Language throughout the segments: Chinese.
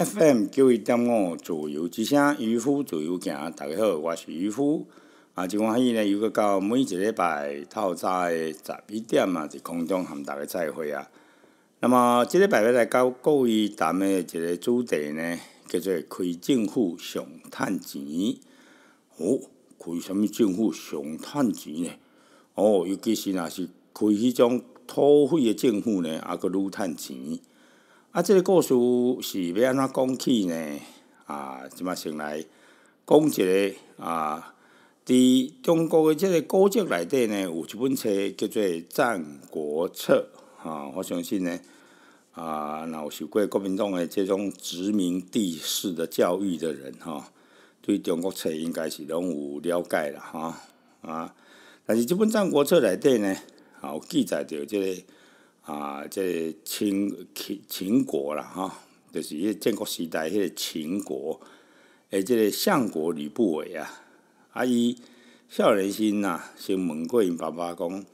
F.M. 九一点五，自由之声，渔夫自由行。大家好，我是渔夫。啊，真欢喜呢，又搁到每一个礼拜透早的十一点啊，在空中含大家再会啊。那么，即礼拜来到各位谈诶，一个主题呢，叫做开政府上趁钱。哦，开虾物政府上趁钱呢？哦，尤其是若是开迄种土匪诶，政府呢，啊，搁愈趁钱。啊，这个故事是要安怎讲起呢？啊，即嘛先来讲一个啊，伫中国的这个古籍内底呢，有一本册叫做《战国策》。啊，我相信呢，啊，若有受过国民党诶，这种殖民地式的教育的人，哈，对《中国册应该是拢有了解了，哈啊。但是，这本《战国策》内底呢，好记载着这个。啊，即秦秦秦国啦，哈，就是迄建国时代迄个秦国，诶，即个相国吕不韦啊，啊，伊少年心呐，先问过因爸爸讲，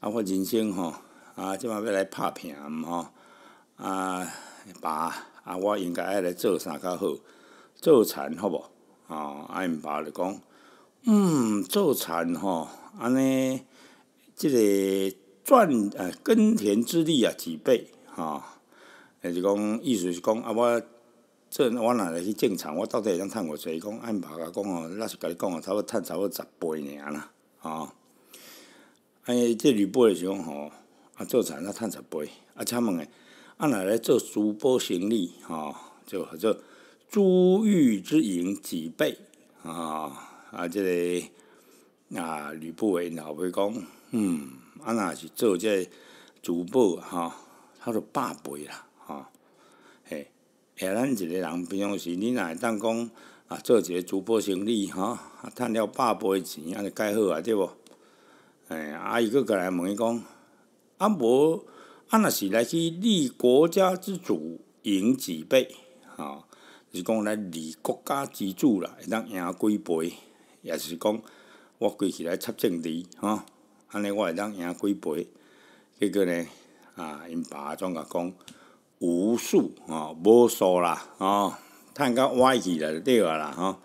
啊，我人生吼，啊，即摆要来拍平吼，啊，爸，啊，我应该爱来做啥较好？做田好无？吼，啊，因爸就讲，嗯，做田吼，安尼即个。赚，呃，耕田之力啊，几倍，哈，也是讲，意思是讲，啊，我，这我若来去种田，我到底会当趁偌济？伊讲，按爸个讲哦，那是甲你讲哦，差不多趁差不多十倍尔啦，哈。啊，伊这吕布韦时讲吼，啊，做厂啊，趁十倍，啊，请问个，啊，奶来做主播盈利，哈，就叫，珠玉之营几倍，啊，啊，这个，啊，吕不韦老伯讲，嗯。啊，若是做即个珠宝吼，差多百倍啦，吼。嘿，吓，咱一个人平常时，你若会当讲啊，做一个珠宝生意，吼，啊，趁了百倍钱，安尼介好啊，对无？哎，啊，伊佫过来问伊讲，啊无，啊若是来去立国家之主，赢几倍，吼，是讲来立国家之主啦，会当赢几倍，也是讲我规起来插政治，吼。安尼我会当赢几倍，结果呢？啊，因爸总甲讲？无数吼，无数啦，吼，趁较歪去啦，着对啊啦，吼，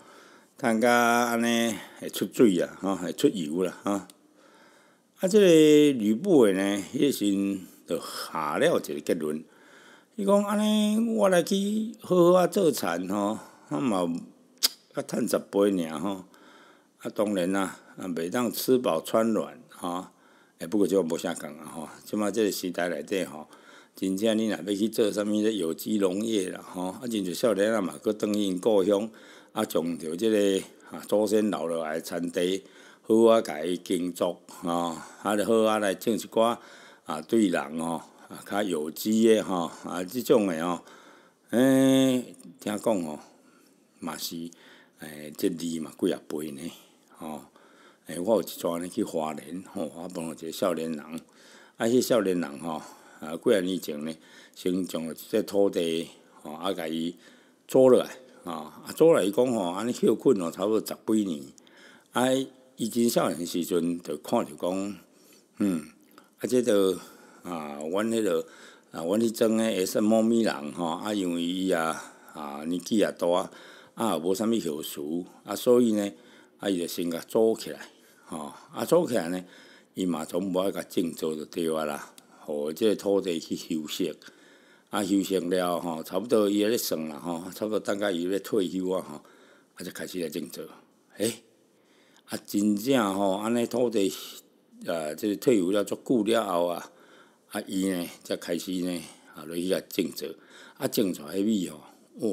趁较安尼会出水啊，吼，会出油啦，吼。啊，即个吕布的呢，迄时阵就下了一个结论。伊讲安尼，我来去好好啊做产吼，啊嘛，啧，趁十八尔吼。啊，当然啊，啊，袂当吃饱穿暖。啊，哎，不过个无啥共啊吼，即马即个时代内底吼，真正你若欲去做啥物咧有机农业啦吼，啊，真侪少年仔嘛，佮当因故乡啊，从着即个啊祖先留落来嘅田地，好啊，家己耕作吼，啊，就好啊来种一寡啊，对人吼，啊，较有机的吼，啊，即种的吼，诶，听讲吼，嘛是诶，即字嘛几啊倍呢，吼。诶，我有一逝呢去华联，吼，我碰到一个少年人，啊，迄少年人吼，啊，几啊年前呢，先从一块土地吼，啊，甲伊租落来，吼，啊租落来伊讲吼，安尼休困咯，差不多十几年，啊，以前少年时阵就看着讲，嗯，啊，即个，啊，阮迄个，啊，阮迄种诶，也是猫咪人吼，啊，因为伊啊，啊，年纪也大，啊，无啥物后事，啊，所以呢，啊，伊就先甲租起来。吼，啊，做起来呢，伊嘛总无爱甲种做着地啊啦，互即个土地去休息，啊休息了吼，差不多伊咧伫算啦吼，差不多等甲伊咧退休啊吼，啊就开始来种作，哎，啊真正吼，安尼土地，啊即个退休了足久了后啊，啊伊呢才开始呢，啊落去甲种作，啊种出来米吼，哇，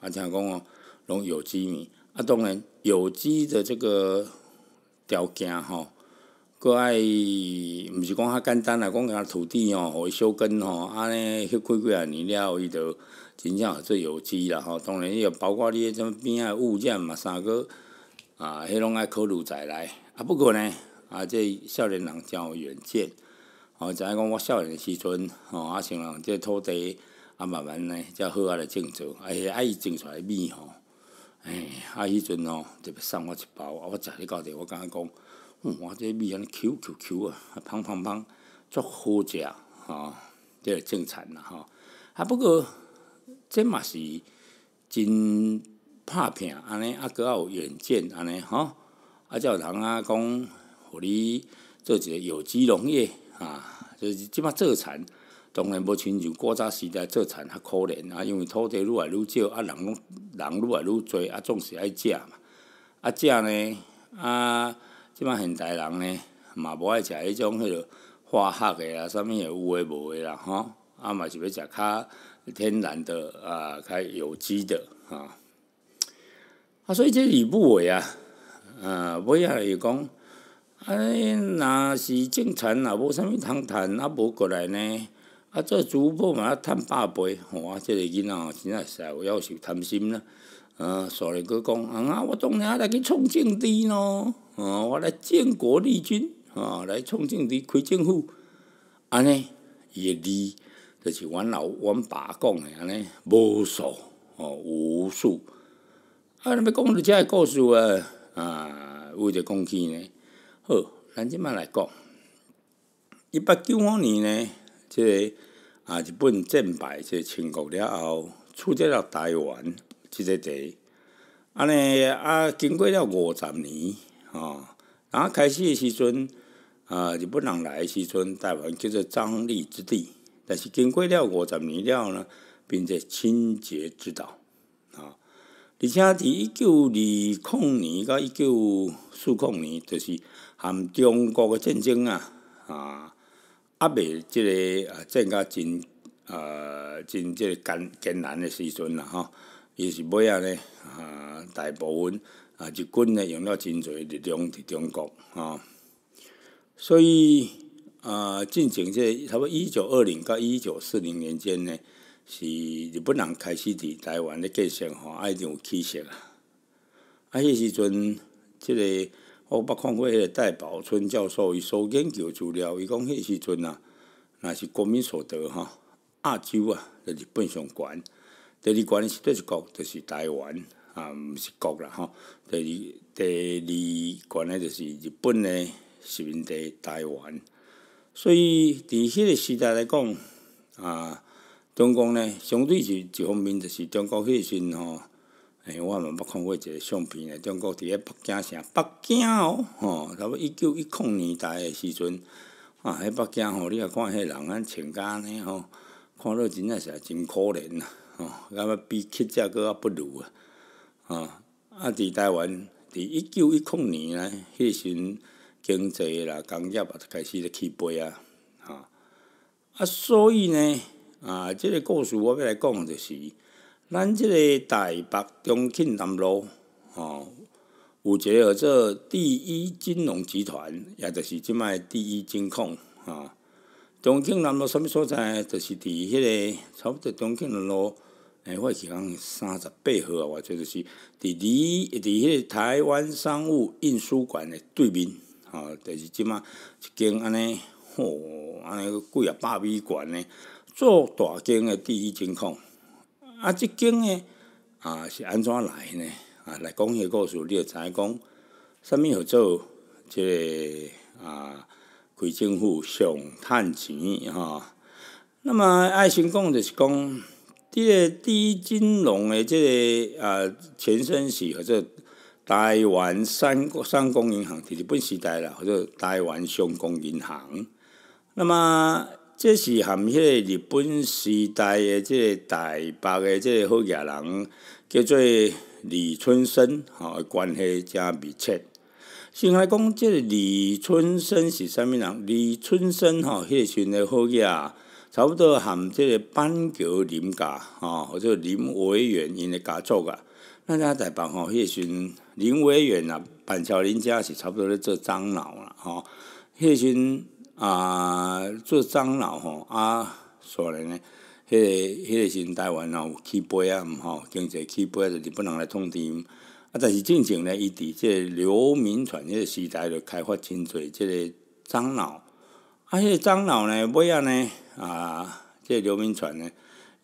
啊，听讲哦拢有机米，啊当然有机的这个。条件吼，佫爱，毋是讲较简单啦，讲个土地吼，互伊小根吼，安尼，迄几几啊年了，伊就，真正合作有机啦吼，当然伊个包括你迄种边个物件嘛，三哥，啊，迄拢爱考虑在来，啊不过呢，啊即少年人真有远见，知影讲我少年时阵吼，啊想人即土地啊慢慢呢，才好啊来种植，啊下爱种出来米吼。哎，啊，迄阵哦，特别送我一包，啊，我食咧到头，我感觉讲，哇，这味安尼，Q Q Q 啊，香香香，足好食，吼，这个正蚕啦，吼，啊不过，这嘛是真拍拼安尼啊，哥啊有远见，安尼吼，啊叫人啊讲，互你做一个有机农业，啊，就是即马做蚕。当然无亲像古早时代做田较可怜啊，因为土地愈来愈少啊，人拢人愈来愈侪啊，总是爱食嘛。啊，食呢啊，即摆现代人呢嘛无爱食迄种迄落化学的啊，啥物个有诶无诶啦吼。啊，嘛是要食较天然的啊，较有机的啊。啊，所以即吕不韦啊，啊，尾样又讲，啊，若是种田若无啥物通趁，啊，无过来呢？啊，做主播嘛，趁百倍吼！啊，即个囡仔哦，真正是有夭寿贪心啦！啊，所以佫讲，嗯啊，我当然啊来去创政治咯，啊，我来建国立军，啊，来创政治开政府。安尼，一字就是阮老阮爸讲的安尼，无数，哦，无数。啊，要讲你遮个故事啊，啊，为着讲起呢，好，咱即满来讲。一八九五年呢，即个。啊！日本战败，即清国了后，出得了台湾即个地。安尼啊，经过了五十年，然后开始的时阵，啊，日本人来的时阵，台湾叫做张力之地。但是经过了五十年了呢，变成清洁之岛，啊！而且伫一九二零年到一九四零年，就是含中国的战争啊，啊！啊，未即个啊，战到真啊真即个艰艰难的时阵啦吼，伊是尾仔咧啊，大部分啊日军咧用了真侪力量伫中国吼，所以啊，进行即差不多一九二零到一九四零年间呢，是日本人开始伫台湾咧建设吼，啊，已经有起色啊，啊迄时阵即个。我捌看过迄个戴宝春教授，伊所研究资料，伊讲迄时阵啊，若是国民所得吼亚洲啊，就日本上悬，第二悬是阵一国，就是台湾，啊，毋是国啦吼，第二第二悬诶，就是日本诶殖民地台湾，所以伫迄个时代来讲，啊，中国呢，相对是一方面，就是中国迄时阵吼。哎，我嘛捌看过一个相片咧，中国伫咧北京城，北京哦，吼，到尾一九一零年代诶时阵，啊，迄北京吼，你啊看迄人，安穿甲安尼吼，看落真正是真可怜啊，吼，到尾比乞丐阁较不如啊，吼，啊伫台湾，伫一九一零年咧，迄时阵经济啦、工业啊，就开始咧起飞啊，吼，啊，所以呢，啊，即个故事我要来讲，就是。咱即个台北中庆南路吼，有一个做第一金融集团，也就是即摆第一金控吼。中庆南路啥物所在？就是伫迄个差不多中庆南路，哎，我是讲三十八号啊，我就是伫伫伫迄个台湾商务印书馆的对面吼，就是即摆一间安尼，哦，安尼贵啊，百米悬呢，做大间的第一金控。啊，即间呢，啊是安怎来呢？啊，来讲迄个故事，你就知讲，啥物叫做即个啊，开政府想趁钱，哈。那么，爱先讲就是讲，这个第一金融的即个啊，前身是合作台湾三三公银行，就是本时代啦，或者台湾商工银行。那么。这是含迄个日本时代诶，即个台北诶，即个好野人叫做李春生，吼关系真密切。先来讲，即个李春生是啥物人？李春生吼迄个时阵好野，差不多含即个板桥林家，吼或者林维远因个家族啊。咱啊台北吼迄个时阵，林维远啊板桥林家是差不多咧做长老啦，吼迄个时。啊，做樟脑吼，啊，所以呢，迄个迄个时，台湾然起飞啊，毋吼，经济起飞，就日本人来统治。啊，但是正经呢，伊伫即个流民迄个时代，就开发真济即个樟脑。啊，迄个樟脑呢，尾啊呢，啊，即个流民传呢，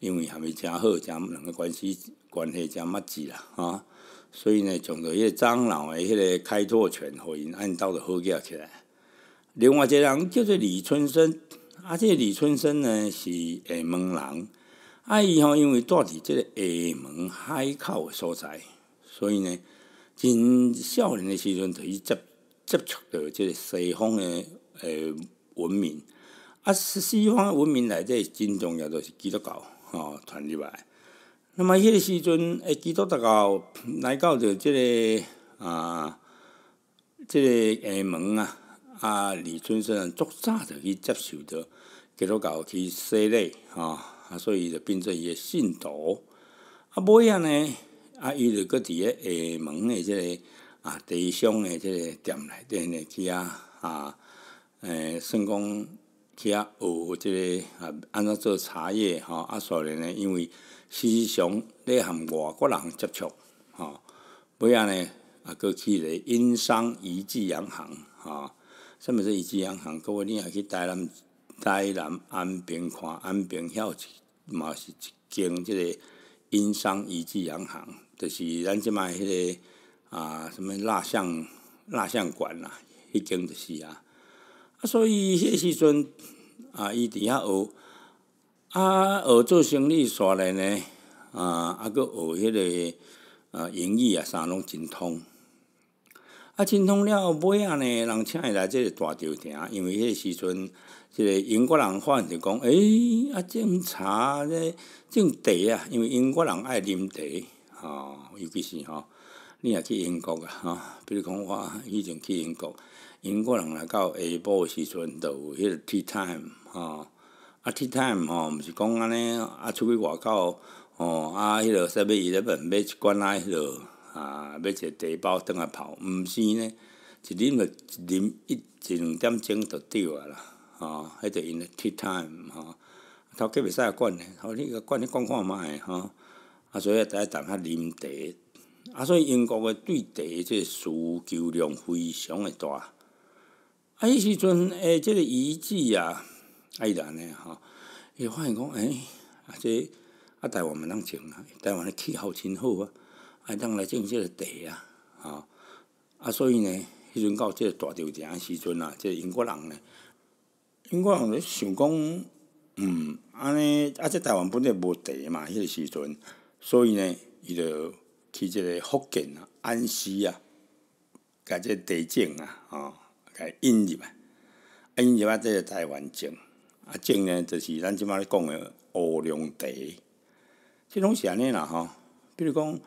因为含伊诚好，真两个关系关系诚密子啦，吼。所以呢，从着迄个樟脑的迄个开拓权，互因按道着好起来。另外一个人叫做李春生，啊，即个李春生呢是厦门人，啊，伊吼因为住伫即个厦门海口的所在，所以呢，真少年的时阵就去接接触到即个西方的呃文明，啊，西方的文明来者真重要，就是基督教吼传入来。那么迄个时阵，诶，基督教来到着即个啊，即个厦门啊。啊，李春生足早就去接受着基督教去洗礼吼，啊，所以就变成伊个信徒。啊，尾下呢，啊，伊就搁伫咧厦门的即个啊，地上的即个店内底内去啊，啊，诶，算讲去啊学即个啊，安怎做茶叶吼，啊，所以呢，因为思想咧含外国人接触，吼，尾下呢，啊，搁去咧殷商遗迹洋行，吼。什么？说宜吉洋行，各位你也去台南台南安平看安平有一嘛是一间即个殷商宜吉洋行，就是咱即卖迄个啊什么蜡像蜡像馆啦，迄间就是啊。啊，所以迄时阵啊，伊伫遐学，啊学做生意煞咧呢，啊，啊，佮学迄个啊英语啊，三拢精通。啊，精通了尾啊尼，人请伊来即个大酒店，因为迄时阵，一个英国人发现就讲，诶，啊，种茶，这种茶啊，因为英国人爱啉茶，吼，尤其是吼，你也去英国啊，吼，比如讲我以前去英国，英国人来到下晡时阵就有迄个 tea time 吼。啊 tea time 吼，毋是讲安尼，啊出去外口，哦，啊，迄落说要伊咧买一罐仔迄落。啊，要一个茶包当来泡，毋是呢？一啉就一啉一一两点钟就对啊啦，吼，迄就因咧 m e 吼，头计袂使管呢，好你个管你管看诶吼。啊，所以个等下啉茶，啊，所以英国诶对茶即个需求量非常诶大。啊，迄时阵诶，即个遗迹啊，爱尔兰诶，吼，伊发现讲，诶啊即啊台湾毋当种啊，台湾诶气候真好啊。啊，当来种即个茶啊，吼！啊，所以呢，迄阵到即个大稻的时阵啊，即个英国人呢，英国人咧想讲，嗯，安尼啊，即台湾本来无茶嘛，迄个时阵，所以呢，伊着去即个福建啊、安溪啊，甲即个茶种啊，吼，伊引入来，引入啊，即个台湾种，啊，种呢就是咱即马咧讲的乌龙茶，即种安尼啦吼，比如讲。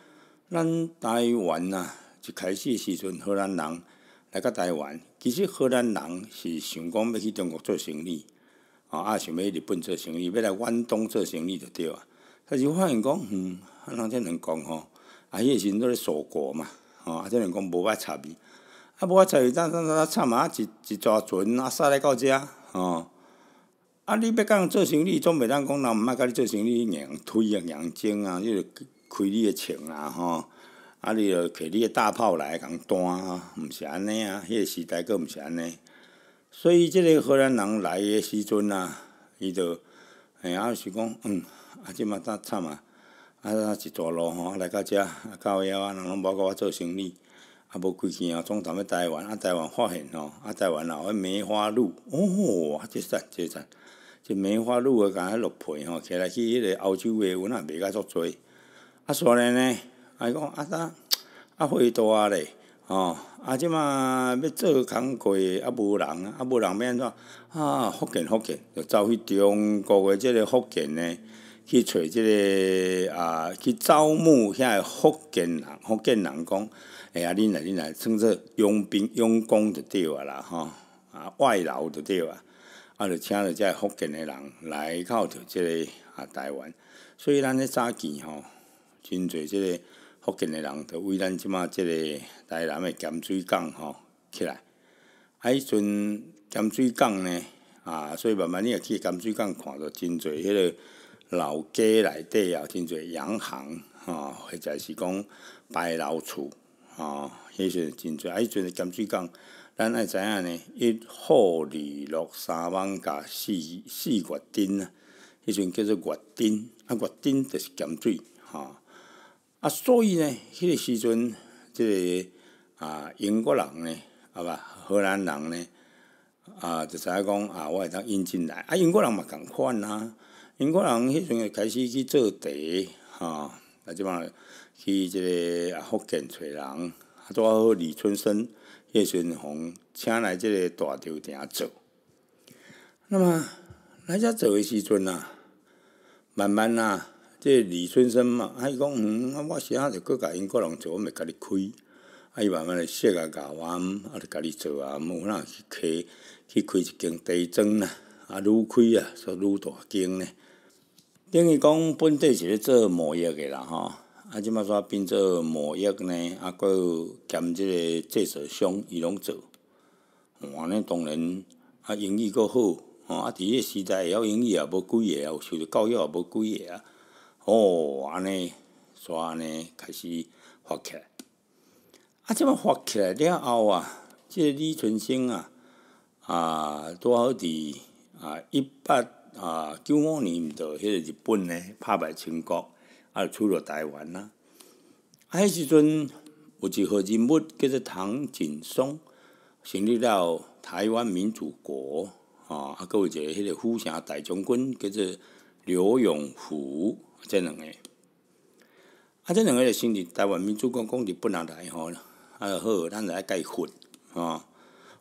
咱台湾呐，一开始时阵荷兰人来个台湾，其实荷兰人是想讲要去中国做生意，啊，想要去日本做生意，要来远东做生意就对啊。但是发现讲，哼，人天人讲吼，啊，迄个时阵都咧锁国嘛，吼，啊，遮人讲无法插伊，啊，无法插伊，呾呾呾，插啊！一一隻船啊，煞来到遮，吼，啊，你要甲人做生意，总袂当讲人毋爱甲你做生意，硬推啊，硬争啊，你个。开你的枪啊吼！啊，你着摕你的大炮来共弹吼，毋是安尼啊。迄个时代佫毋是安尼。所以，即个荷兰人来的时阵啊，伊着，吓啊是讲，嗯，啊即嘛搭惨啊，啊一大路吼来到遮，啊到遐啊，人拢无甲我做生理，啊无开见啊，总踮咧台湾啊，台湾发现吼，啊台湾啊迄梅花鹿，哦，啊即赞即赞，即梅花鹿个敢若落皮吼，起来去迄个欧洲个阮也卖甲足济。啊，所以呢，啊伊讲啊，呾啊花大咧，吼啊即嘛要做工课，啊无人啊无人，要安怎啊？福建福建，就走去中国个即个福建呢，去找即个啊去招募遐个福建人，福建人讲哎呀，恁来恁来，称作佣兵佣工就对啊啦，吼啊外劳就对啊，啊就请了遮个福建个人来到着即个啊台湾，所以咱咧早期吼。真侪即个福建诶人，着为咱即马即个台南诶咸水港吼起来。啊，迄阵咸水港呢，啊，所以慢慢你啊去咸水港看着真侪迄个老家内底啊，真侪洋行吼，或者是讲排老厝吼，迄阵真侪。啊，迄阵咸水港，咱爱知影呢，一户二落三万甲四四月顶啊，迄阵叫做月顶，啊，月顶就是咸水吼。啊，所以呢，迄个时阵，即个啊，英国人呢，好吧，荷兰人呢，啊，就知影讲啊，我会当引进来。啊，英国人嘛，共款啊。英国人迄阵开始去做茶，吼、啊，即帮去即个啊福建找人，啊，拄好李春生迄阵予请来即个大酒店做。那么来遮做的时阵啊，慢慢啊。即李春生嘛，啊伊讲嗯，啊我啥就甲英国人做，我咪家己开。啊伊慢慢来，设甲牙湾，啊就家己做啊，无呐去开，去开一间茶庄啦。啊愈开啊，煞愈大间呢。等于讲本地是咧做贸易诶啦吼，啊即嘛煞变做贸易呢，啊佮兼即个制造商伊拢做。我呢当然啊英语佫好，吼啊伫个时代会晓英语也无几个啊，受着教育也无几个啊。哦，安尼，煞安尼开始发起来。啊，即摆发起来了后啊，即个李存生啊，啊，拄好伫啊一八啊九五年，着迄个日本呢拍败清国，啊，出了台湾啊。啊，迄时阵有一号人物叫做唐景崧，成立了台湾民主国。啊，啊，佫有一个迄个富城大将军叫做刘永福。即两个，啊，即两个就成立台湾民主国，讲日不难来吼。啊，好，咱来爱解混吼，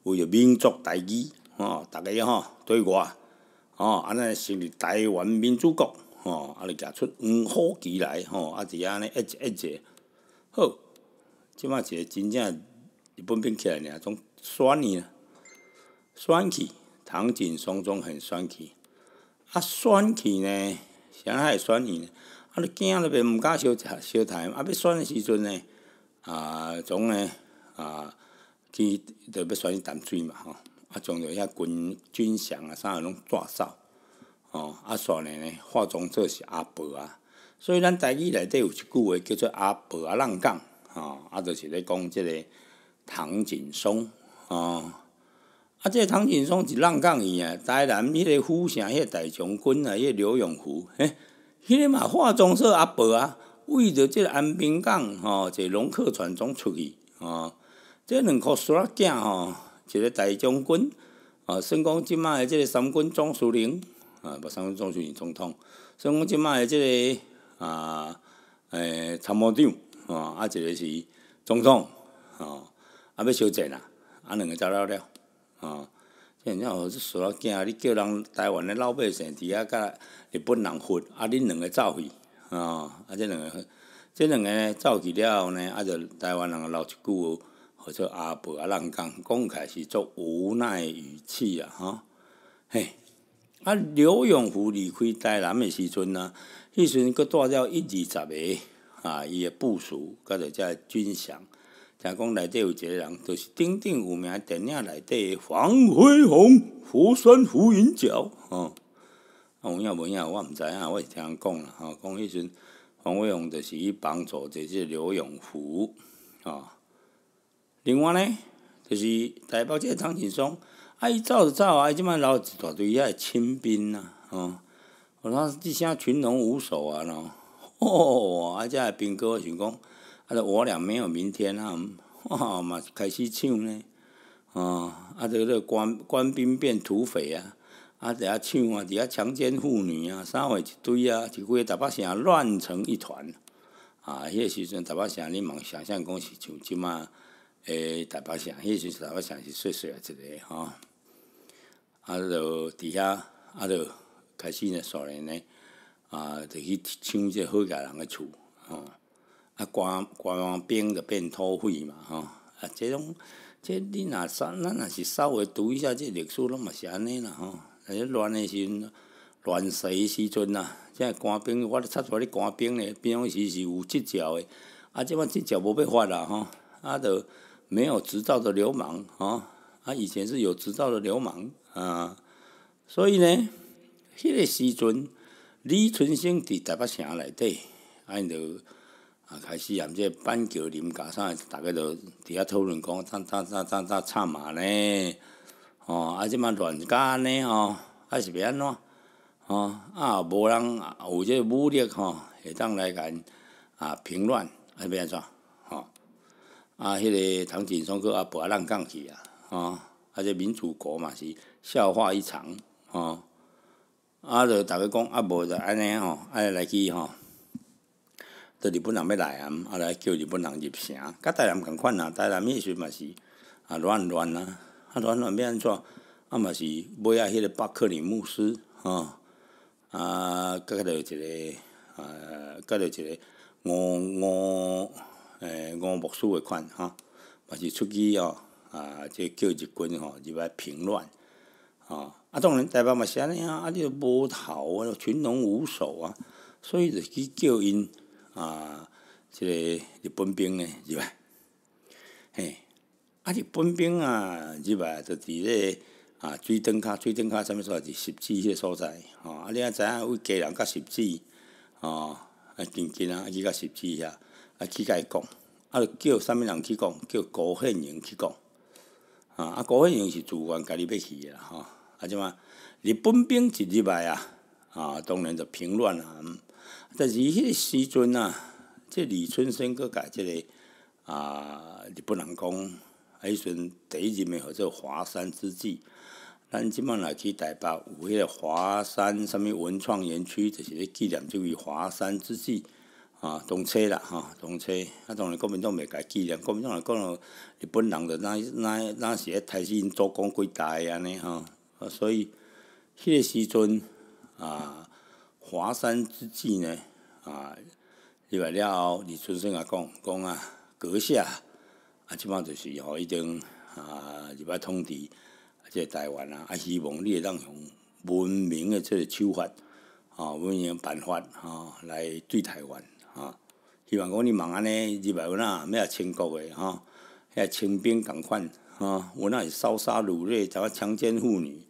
为了民族大义吼，逐个吼对外吼，安尼成立台湾民主国吼，啊就举出黄虎旗来吼，啊就安尼一直一直好。即马一个真正日本变起来尔，总选啊，选去唐景松总很选去啊选去呢？谁人会选伊呢？啊，你惊了袂，毋敢小谈小谈。啊，要选的时阵呢，啊，总呢，啊，去着要选淡水嘛吼。啊，将着遐军军饷啊啥拢抓走。吼，啊，选呢呢，化妆做是阿婆啊。所以咱台语内底有一句话叫做“阿婆啊浪讲”，吼，啊，就是咧讲即个唐景松，吼。啊！这唐景松是浪讲伊啊，台南迄个富城迄个大将军啊，迄个刘永福，嘿，迄个嘛化妆社阿伯啊，为着即个安平港吼，即个龙客船总出去吼，即两个细仔吼，一个大将军啊，算讲即卖的即个三军总司令啊，无三军总司令总统，算讲即卖的即个啊，诶参谋长啊，啊一个是总统哦，啊要收钱啦，啊两个走了了。吼，即样哦，所以啊，惊你叫人台湾的老百姓，伫遐甲日本人混，啊，恁两个走去，吼，啊，即两个，即两个走去了后呢，啊，就台湾人留一句，或者阿伯啊，人讲，起开是做无奈语气啊，吼，嘿，啊，刘永福离开台南的时阵呢，迄时阵佫带了一二十个，啊，伊的部署，叫做叫军饷。听讲内底有一个人，就是顶顶有名电影内底黄飞鸿《佛山胡云樵》吼，啊有影无影，我毋知影，我是听人讲啦吼，讲迄阵黄飞鸿就是去帮助这只刘永福吼。另外呢，就是台北即个张景松，啊伊走就走啊，伊即摆留一大队遐亲兵呐吼，我讲一声群龙无首啊喏，吼，啊只个兵哥想讲。我俩没有明天啊！哇，嘛开始抢呢，啊，啊，这个官官兵变土匪啊，啊，一下抢啊，一下强奸妇女啊，三货一堆啊，一过大北城乱成一团。啊，迄个时阵大巴城恁茫想象讲是像即嘛，诶大巴城，迄个时阵大巴城是细细个一个吼。啊，就伫遐，啊，就开始呢，所以呢，啊，就去抢这好人家人的厝，吼。啊，官官兵就变土匪嘛吼。啊，即种即你若扫，咱若是稍微读一下即历史，拢嘛是安尼啦吼。啊，乱诶时阵，乱世诶时阵呐，即个官兵，我插嘴，咧官兵嘞，平常时是有执照诶，啊，即款执照无被发啦吼，啊就没有执照的流氓吼。啊，以前是有执照的流氓啊。所以呢，迄个时阵，李存生伫台北城内底，啊着。啊，开始含这板桥林甲啥，大家着伫遐讨论讲，怎怎怎怎怎惨嘛呢？吼，啊即嘛乱讲呢吼，啊是袂安怎？吼，啊无人有这武力吼，会当来甲因啊平乱，啊，袂安怎？吼，啊迄个唐景松佫啊，跋啊浪讲去啊，吼，啊这民主国嘛是笑话一场，吼，啊着逐个讲，啊无就安尼吼，啊，来去吼。着日本人要来啊，啊来叫日本人入城，甲台南同款啊。台南迄时嘛是啊乱乱啊，啊乱乱变安怎？啊嘛是买啊迄个巴克里姆斯吼，啊甲着一个啊甲着一个乌乌诶乌木斯诶款吼，嘛是出去吼啊，即叫日军吼入来平乱。吼，啊当然台湾嘛是安尼啊，啊你无头啊，群龙无首啊，所以著去叫因。啊，即个日本兵诶，入来，嘿，啊，日本兵啊，入来就伫咧啊，水灯卡、水灯卡，啥物所在就十字迄个所在，吼，啊，你啊，知影有家人甲十字，吼，啊，近近啊，去甲十字遐，啊，去甲伊讲，啊，叫啥物人去讲，叫高献荣去讲，啊，啊，高献荣是自愿家己要去诶啦，吼，啊，怎啊？日本兵一入来啊，啊，当然就平乱啊，但是迄个时阵啊，即李春生阁甲即个啊，日本人讲，迄时阵第一任诶，叫做华山之际，咱即满来去台北有迄个华山啥物文创园区，就是咧纪念即位华山之际。啊，动车啦，吼，动车，啊，当然国民党袂家纪念，国民党来讲咯，日本人着哪哪哪是咧开始因祖公几代安尼吼，啊，所以迄个时阵啊。华山之祭呢？啊，入来了后，李春生也讲讲啊，阁下啊，即爿就是吼已经啊入来知啊，即个台湾啊，啊，希望你会当用文明的即个手法吼，文明办法吼来对台湾啊。希望讲你茫安尼入来，我哪要遐侵国的吼，遐清兵共款吼，有哪是烧杀掳掠，怎啊强奸妇女，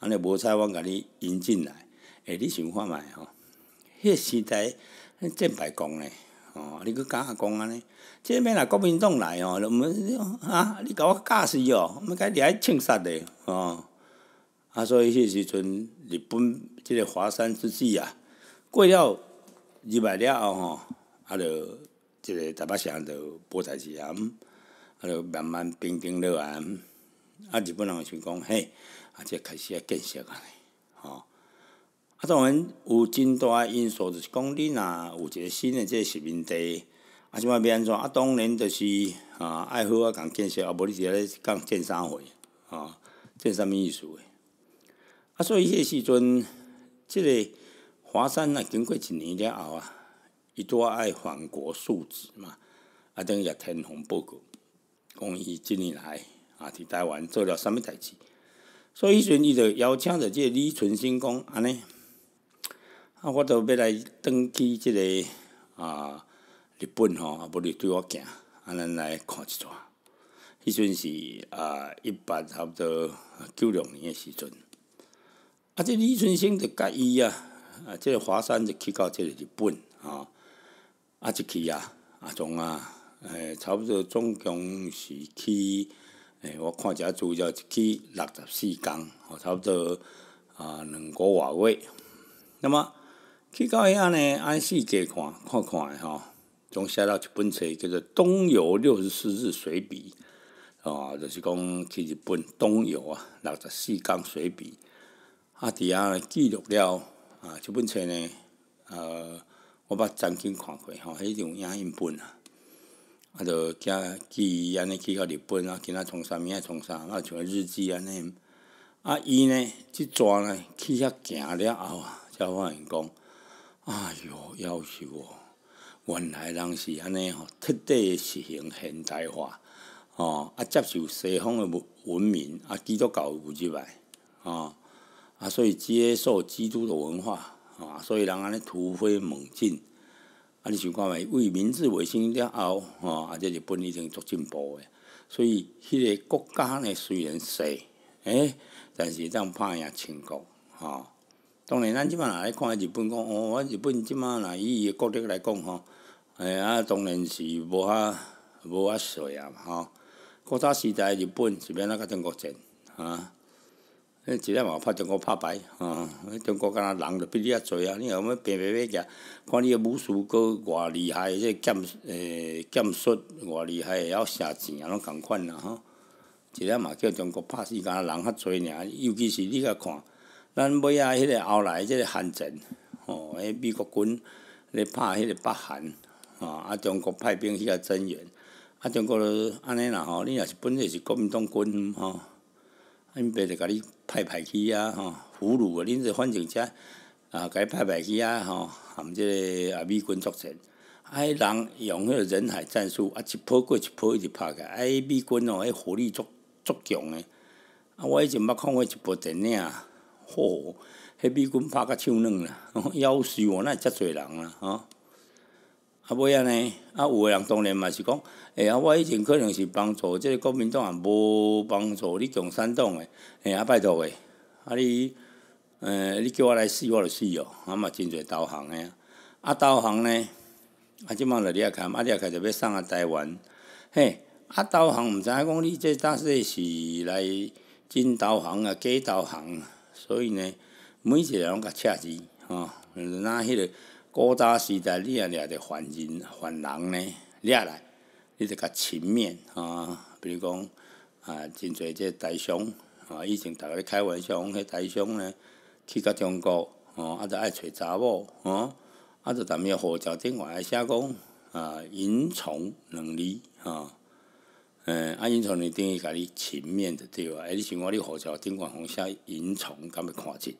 安尼无采我共你引进来。诶，你想看觅吼？迄时代，正白工咧，吼！你去教阿公安尼，即要若国民党来吼，就毋啊！你甲我教死哦，要佮伊来枪杀咧吼！啊，所以迄时阵，日本即个华山之计啊，过了入来了后吼，啊，著一个台北城著无代志啊，毋，啊，著慢慢平静落来，啊，日本人想讲嘿，啊，即开始要建设啊，吼。啊，当然有真大诶因素，就是讲你若有一个新诶即个殖民地，啊，即嘛变安怎？啊，当然就是啊，爱好啊共建设，啊无你伫咧讲建啥会啊，建啥物意思？诶？啊，所以迄时阵，即个华山啊，经过一年了后啊，伊拄啊爱反国述职嘛，啊等于也天皇报告，讲伊即年来啊伫台湾做了啥物代志？所以迄阵伊就邀请着即个李存新讲安尼。啊，我都要来转去即个啊日本吼，啊无你对我行，啊咱来看一撮。迄阵是啊，一八差不多九六年诶时阵，啊即李春生着甲伊啊，啊即华山着去到即个日本吼，啊一去啊啊总啊，诶差不多总共是去诶，我看一下资料一去六十四天，吼差不多啊两个外月。那么去到遐呢，按四界看，看看诶吼，总写了一本册，叫做《东游六十四日随笔》。哦，就是讲去日本东游啊，六十四天随笔。啊，底下记录了啊，即本册呢，呃，我捌曾经看过吼，迄种影印本啊。啊，着惊记伊安尼去到日本啊，今仔从啥物仔从啥，啊像日记安尼。啊，伊呢，即逝呢去遐行了后啊，才发现讲。哎哟，夭寿哦！原来人是安尼哦，彻底实行现代化，吼啊，接受西方的文文明，啊，基督教入来，哦、啊，所以接受基督的文化，啊，所以人安尼突飞猛进。啊，你想看觅为明治维新了后，吼，啊，这日本已经足进步的，所以迄个国家呢，虽然小，诶，但是怎拍赢清国，吼。当然，咱即摆若咧看日本讲，哦，我日本即摆若以伊个国力来讲吼，吓啊，当然是无较无较细啊嘛吼。古早时代，日本是免呾甲中国战啊，迄一个嘛拍中国拍败吼。迄中国敢若人著比你较济啊，你若欲平平平起，看你诶武术阁偌厉害，即剑诶剑术偌厉害，会晓射箭啊，拢共款啦吼。一个嘛叫中国拍死，敢若人较济尔，尤其是你甲看。咱尾仔迄个后来即个韩战吼，迄美国军咧拍迄个北韩吼，啊中国派兵去个增援，啊中国安尼啦吼，你若是本来是国民党军吼，因爸着甲你派派去啊吼，俘虏啊，恁即反正只啊甲伊派派去啊吼，含即个啊美军作战，啊迄人用个人海战术，啊一坡过一坡一直拍个，啊迄美军吼迄火力足足强诶，啊我以前捌看过一部电影。吼！迄美军拍甲手软啦，夭死我，那遮济人啦，吼！啊，尾安尼？啊，有个人当然嘛是讲，哎啊，我以前可能是帮助即个国民党，啊，无帮助你共产党诶，哎啊，拜托诶，啊你，呃，你叫我来死我就死哦，啊嘛，真济导航诶，啊导航呢？啊，即满就你也看，啊你也看就要送啊台湾，嘿，啊导航毋知影讲你即搭说是来真导航啊，假导航？所以呢，每一个人拢甲恰钱，吼，那迄个古早时代，你也抓着犯人、犯人呢，掠来，你就甲勤勉，吼，比如讲，啊，真侪这大商，吼，以前逐家咧开玩笑讲，迄大商呢去到中国，吼，啊，就爱揣查某，吼，啊，就踮面呼叫电外来写讲，啊，引虫两字，哈。嗯，啊！隐虫，你等于家己前面就对啊。啊！你想我，你护照顶爿写隐虫，敢要看只？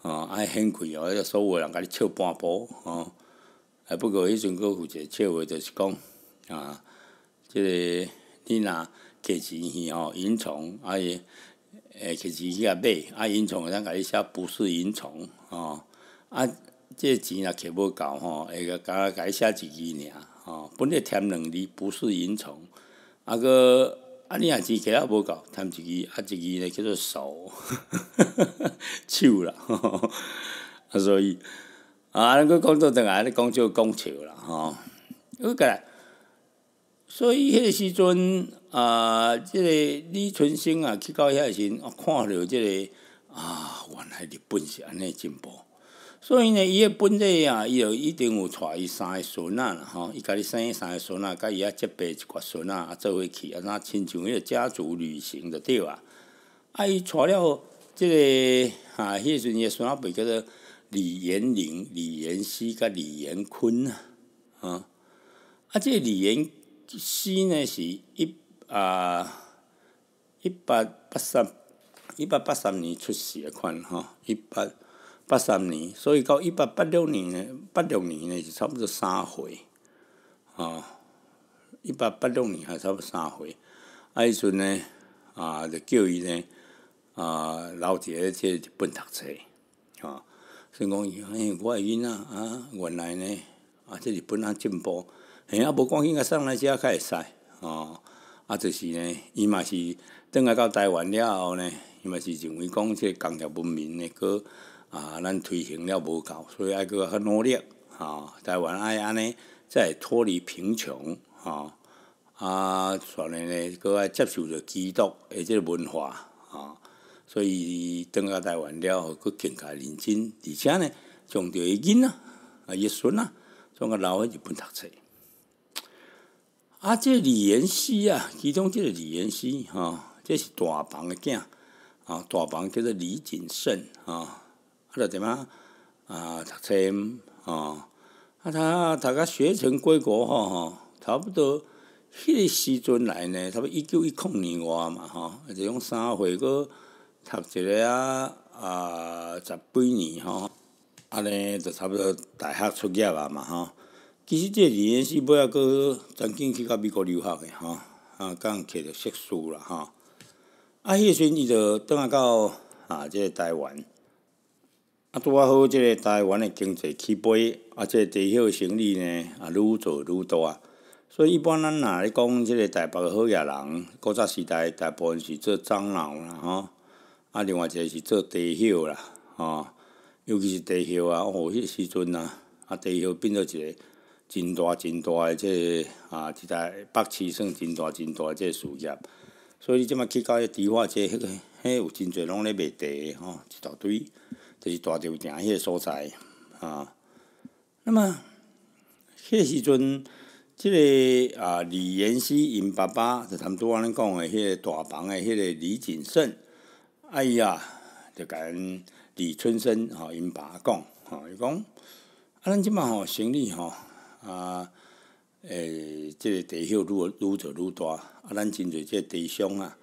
吼！啊，献开哦，迄个所有人甲你笑半步，吼！啊，不过迄阵阁有一个笑话，就是讲，啊，即个你若价钱去吼，隐虫，啊，伊诶，其钱去啊买，啊，萤虫咱家己写不是隐虫，吼！啊，即个钱若摕无够吼，会甲甲甲你写一字尔，吼，本来添两字，不是隐虫。啊，个啊，你啊，只其他无够，他一支，啊一支嘞叫做手，手啦，啊，所以啊，咱个工作等下咧讲笑讲笑啦，吼，好个，所以迄个时阵啊，即个李春生啊去到遐时，我看着即个啊，原来日本是安尼进步。所以呢，伊个本地啊，伊就一定有带伊三个孙仔啦，吼！伊家己生三个孙仔，甲伊啊接辈一寡孙仔，做伙去啊，哪亲像迄个家族旅行的对啊。啊，伊带了即个啊，迄阵个孙仔伯叫做李延龄、李延熙、甲李延坤啊，啊！啊，这李延熙呢是一啊一八八三一八八三年出世的款，哈，一八。八三年，所以到一八八六年呢，八六年呢是差不多三岁，啊，一八八六年还差不多三岁。啊，迄阵呢，啊就叫伊呢，啊留一个即日本读册，啊，所以讲伊，哎，我诶囡仔啊，原来呢，啊即日本啊进步，吓啊无赶紧甲送来遮，较会使，哦，啊就是呢，伊嘛是等来到台湾了后呢，伊嘛是认为讲即工业文明个。啊，咱推行了无够，所以爱佫较努力，吼！台湾爱安尼，才脱离贫穷，吼！啊，然后呢，佫爱接受着基督诶即个文化，吼！所以，当到台湾了，后，佫更加认真，而且呢，从着伊囡仔啊，伊孙啊，从个老诶日本读册。啊，即李延熙啊，其中即个李延熙，吼，即是大房诶囝，啊，大房叫做李锦胜，啊。啊，就点啊，啊，读册吼，啊，他读家学成归国吼，吼，差不多迄个时阵来呢，差不多一九一零年外嘛吼，就用三岁个读一个啊，啊，十八年吼，安尼就差不多大学毕业啊嘛吼。其实这二年四末啊，佫曾经去到美国留学的吼，啊，讲起着结束啦，吼，啊，迄时阵伊就转啊到啊，即个台湾。拄啊好，即个台湾诶经济起飞，啊，即个地号生意呢，啊，愈做愈大。所以一般咱若咧讲，即个台北好亚人，古早时代大部分是做樟脑啦，吼。啊，另外一个是做地号啦，吼。尤其是地号啊，哦，迄时阵啊，啊，地号变做一个真大真大诶。即个啊，一台北市算真大真大个即个事业。所以即摆去到地化，即个迄个，迄有真侪拢咧卖地诶吼，一大堆。就是大酒店迄个所在，啊，那么迄个时阵，即个啊李延熙因爸爸就同拄安尼讲的迄个大房的迄个李锦盛，哎呀，就甲李春生吼因爸讲，吼伊讲，啊咱即满吼生意吼啊，诶，即个地效愈愈做愈大，啊咱真侪即个地商啊，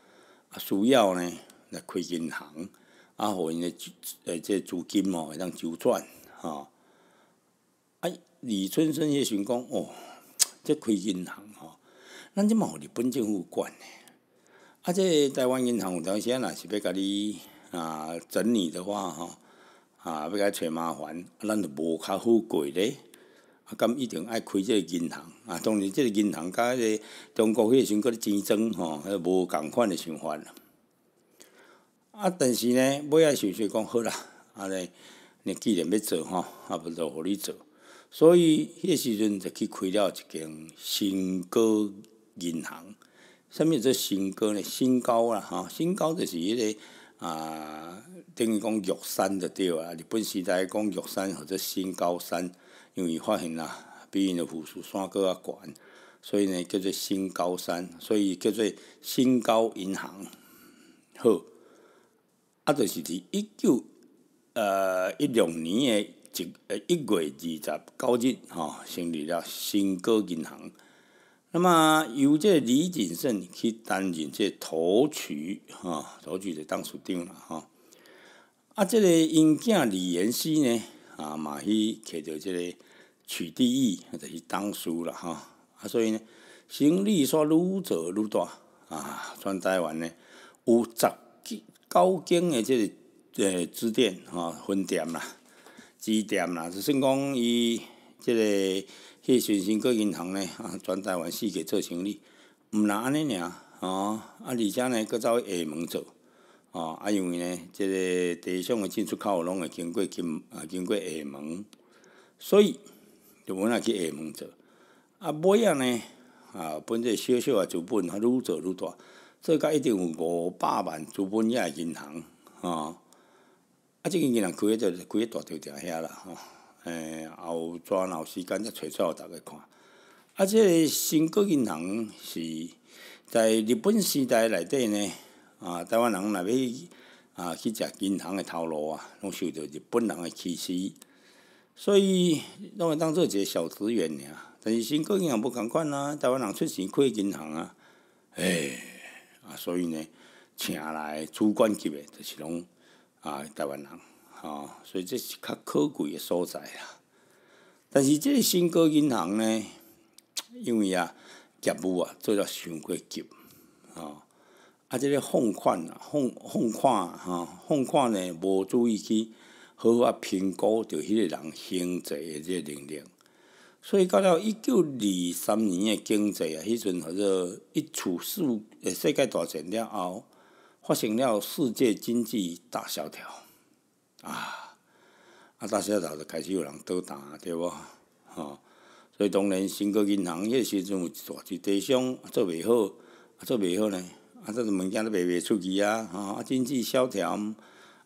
啊需要呢来开银行。啊，互因的诶，即资金吼会当周转，吼。啊，李春生迄时讲，哦，即开银行吼，咱即嘛互日本政府管呢。啊，即台湾银行有当时啊，若是要甲你啊整理的话吼，啊要甲伊找麻烦，啊咱就无较好过咧。啊，咁一定爱开即个银行。啊，当然即个银行甲迄个中国迄时阵，佮你竞争吼，迄无共款的想法。啊，但是呢，尾仔想想讲好啦，安尼，你既然要做吼，啊，如互你做。所以，迄时阵就去开了一间新高银行。啥物叫新高呢？新高啦，吼，新高就是迄个啊，等于讲玉山就对啊。日本时代讲玉山或者新高山，因为发现啊，比因个富士山佫较悬，所以呢叫做新高山，所以叫做新高银行。好。啊，就是伫一九，呃，一六年诶，一，呃，一月二十九日，吼，成立了新高银行。那么由这李景胜去担任这头取，哈，头取的当处长了，吼。啊，这个因子李延熙呢，啊，嘛去摕着这个取缔义就是当书了，吼。啊，所以呢，行李煞愈做愈大，啊，全台湾呢有十。高警的这个呃支店，吼分店啦，支店啦，就算讲伊这个去全新国银行呢，啊，转台湾四界做生意，毋若安尼尔，吼啊，而且呢，佫走去厦门做，哦，啊，因为呢，这个地上的进出口拢会经过金，啊，经过厦门，所以就无若去厦门做，啊，尾啊呢，啊，本这小小啊，资本，啊，愈做愈大。做甲一定有五百万资本额银行吼。啊，即个银行开起着，开起大条条遐啦吼。诶，也有抓老时间才找出来，大家看。啊，即新国银行是在日本时代内底呢。啊，台湾人若要啊去食银行的头路啊，拢受到日本人的歧视。所以拢当做一个小职员尔。但是新国银行无敢管啊，台湾人出钱开银行啊，哎。啊，所以呢，请来主管级的，就是拢啊台湾人吼，所以这是较可贵的所在啊。但是这新光银行呢，因为啊业务啊做了伤过急吼，啊这个放款放放款啊放款呢无注意去好好评估着迄个人经济的这能力。所以到了一九二三年，的经济啊，迄阵叫做一触四，诶，世界大战了后，发生了世界经济大萧条啊！啊，大萧条就开始有人倒单啊，对无吼？所以当然，新国银行迄时阵有一大堆地商做袂好，啊做袂好呢，啊，遮物件都卖袂出去啊！吼，啊，经济萧条，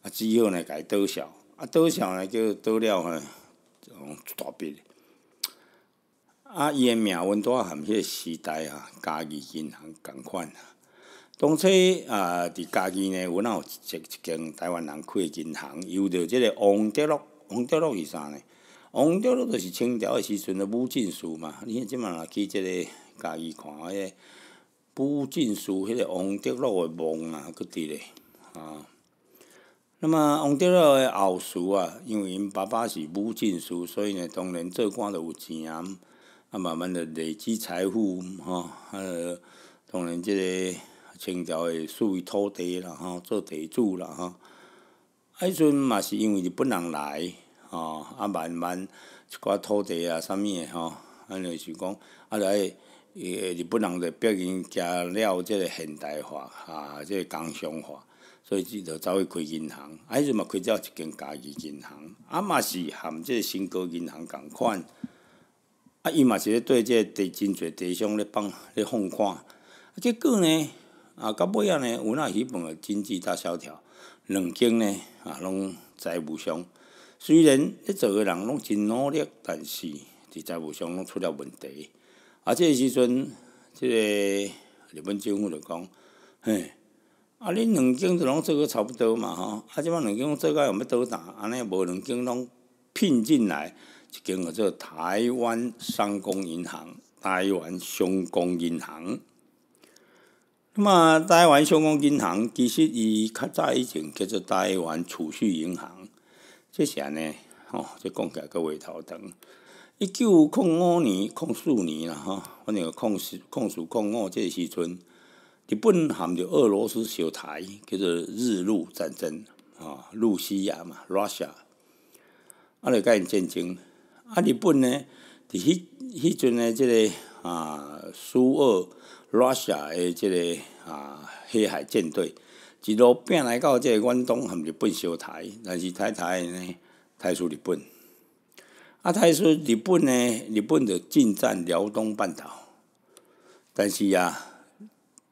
啊，只好呢，解倒销，啊，倒销呢，叫倒了呢，哦，大笔。啊，伊诶命运拄仔含迄个时代啊，家己银行共款。啊。当初啊，伫家己呢，阮呾有一一间台湾人开诶银行，由着即个王德禄。王德禄是啥呢？王德禄就是清朝诶时阵诶武进士嘛。你即满若去即个家己看迄、个，武进士迄个王德禄诶墓啊，佫伫咧啊。那么王德禄诶后事啊，因为因爸爸是武进士，所以呢，当然做官着有钱啊。啊，慢慢就累积财富，吼，呃，当然即个清朝的属于土地啦，吼，做地主啦，吼。啊，迄阵嘛是因为日本人来，吼，啊，慢慢一寡土地啊，啥物的，吼，啊，尼是讲，啊来，呃，日本人就毕竟食了即个现代化，哈，即个工商化，所以就走去开银行。啊，迄阵嘛开了一间家己银行，啊嘛是含即个新光银行共款。啊，伊嘛是咧对这地真侪地上咧放咧放款，啊结果呢，啊到尾啊呢，有纳日本的经济大萧条，两经呢啊拢财务上，虽然咧做个人拢真努力，但是伫财务上拢出了问题。啊，这个时阵，即个日本政府就讲，嘿，啊恁两经都拢做个差不多嘛吼，啊即款两经做甲有要倒打，安尼无两经拢聘进来。一间叫做台湾商工银行，台湾商工银行。那么台湾商工银行其实伊较早以前叫做台湾储蓄银行。这些呢，哦，这讲起来格外头疼。一九零五年、零四年啦，哈，反正零零四、零四、零五这时阵，日本含着俄罗斯小台，叫做日露战争啊，露西亚嘛，Russia。啊，里甲始战争。啊，日本呢，伫迄迄阵的即个啊苏俄 Russia 的这个啊黑海舰队一路拼来到即个关东和日本相台，但是太台呢，太输日本。啊，太输日本呢，日本着进占辽东半岛，但是呀。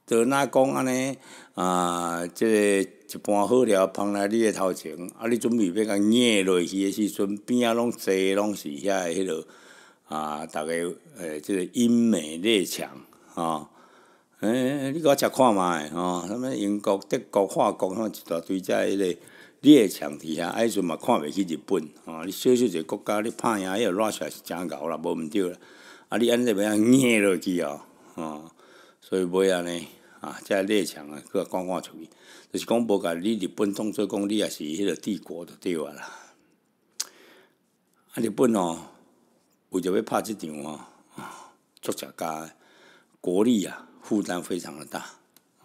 就哪讲安尼？啊，即个一般好料捧来你的头前，啊，你准备要甲腌落去的时阵，边啊拢侪拢是遐的迄落，啊，逐个诶，即个英美列强，吼，诶，你甲我食看卖吼，什物英国、德国、法国，一大堆迄个列强伫遐，啊，迄阵嘛看袂起日本，啊，你小小一个国家，你拍赢伊，拉出来是诚牛啦，无毋对啦，啊，你要这边腌落去哦，吼，所以买安尼。啊！遮列强啊，佮佮赶出去，就是讲无甲你日本当做讲你也是迄个帝国就对啊啦。啊，日本哦，为着要拍即场吼，作者家国力啊负担非常的大，